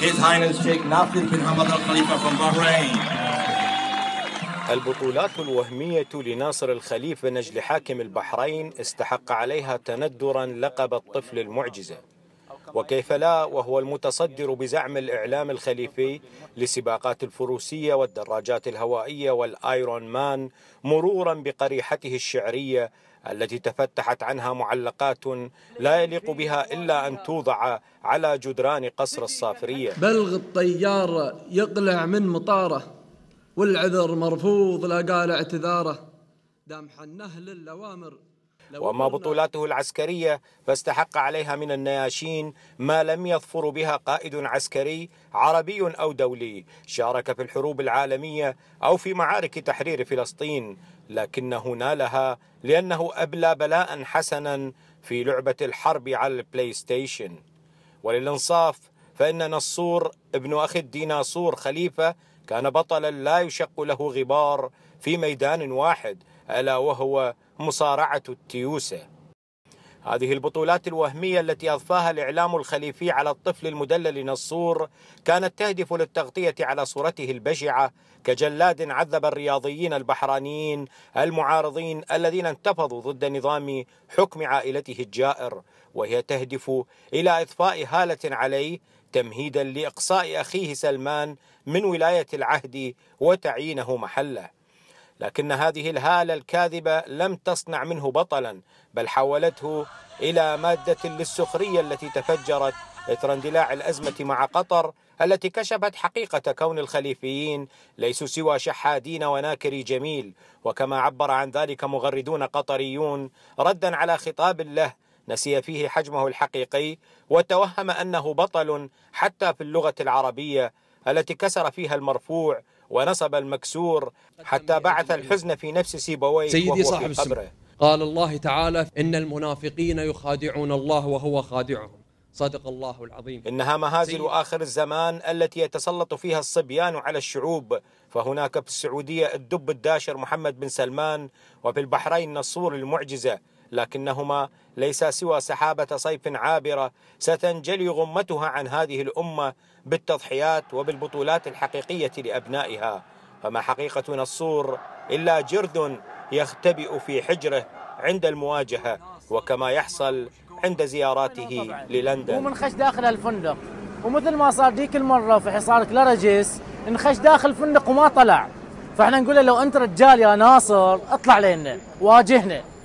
His Highness Sheikh Nasir bin Hamad Al Khalifa from Bahrain. البطولات الوهمية لناصر الخليفة نجل حاكم البحرين استحق عليها تندرا لقب الطفل المعجزة وكيف لا وهو المتصدر بزعم الإعلام الخليفي لسباقات الفروسية والدراجات الهوائية والآيرون مان مرورا بقريحته الشعرية التي تفتحت عنها معلقات لا يليق بها إلا أن توضع على جدران قصر الصافرية بلغ الطيار يقلع من مطاره والعذر مرفوض لا قال اعتذاره دام حنه الأوامر وما بطولاته العسكرية فاستحق عليها من النياشين ما لم يظفر بها قائد عسكري عربي أو دولي شارك في الحروب العالمية أو في معارك تحرير فلسطين لكنه نالها لأنه أبلى بلاء حسنا في لعبة الحرب على البلاي ستيشن وللإنصاف فإن نصور ابن أخي الديناصور خليفة كان بطلا لا يشق له غبار في ميدان واحد ألا وهو مصارعة التيوسة هذه البطولات الوهمية التي أضفاها الإعلام الخليفي على الطفل المدلل نصور كانت تهدف للتغطية على صورته البشعة كجلاد عذب الرياضيين البحرانيين المعارضين الذين انتفضوا ضد نظام حكم عائلته الجائر وهي تهدف إلى إضفاء هالة عليه تمهيدا لإقصاء أخيه سلمان من ولاية العهد وتعيينه محله لكن هذه الهاله الكاذبه لم تصنع منه بطلا بل حولته الى ماده للسخريه التي تفجرت اثر اندلاع الازمه مع قطر التي كشفت حقيقه كون الخليفيين ليسوا سوى شحاذين وناكري جميل وكما عبر عن ذلك مغردون قطريون ردا على خطاب له نسي فيه حجمه الحقيقي وتوهم انه بطل حتى في اللغه العربيه التي كسر فيها المرفوع ونصب المكسور حتى بعث الحزن في نفس سيبويه سيدي وهو صاحب السمو قال الله تعالى إن المنافقين يخادعون الله وهو خادعهم صدق الله العظيم إنها مهازل آخر الزمان التي يتسلط فيها الصبيان على الشعوب فهناك في السعودية الدب الداشر محمد بن سلمان وفي البحرين نصور المعجزة لكنهما ليسا سوى سحابة صيف عابرة ستنجلي غمتها عن هذه الأمة بالتضحيات وبالبطولات الحقيقية لأبنائها فما حقيقة نصور إلا جرذ يختبئ في حجره عند المواجهة وكما يحصل عند زياراته للندن ومنخش داخل الفندق ومثل ما صار ديك المرة في حصار كلارجيس انخش داخل الفندق وما طلع فاحنا نقول له لو انت رجال يا ناصر اطلع لنا واجهنا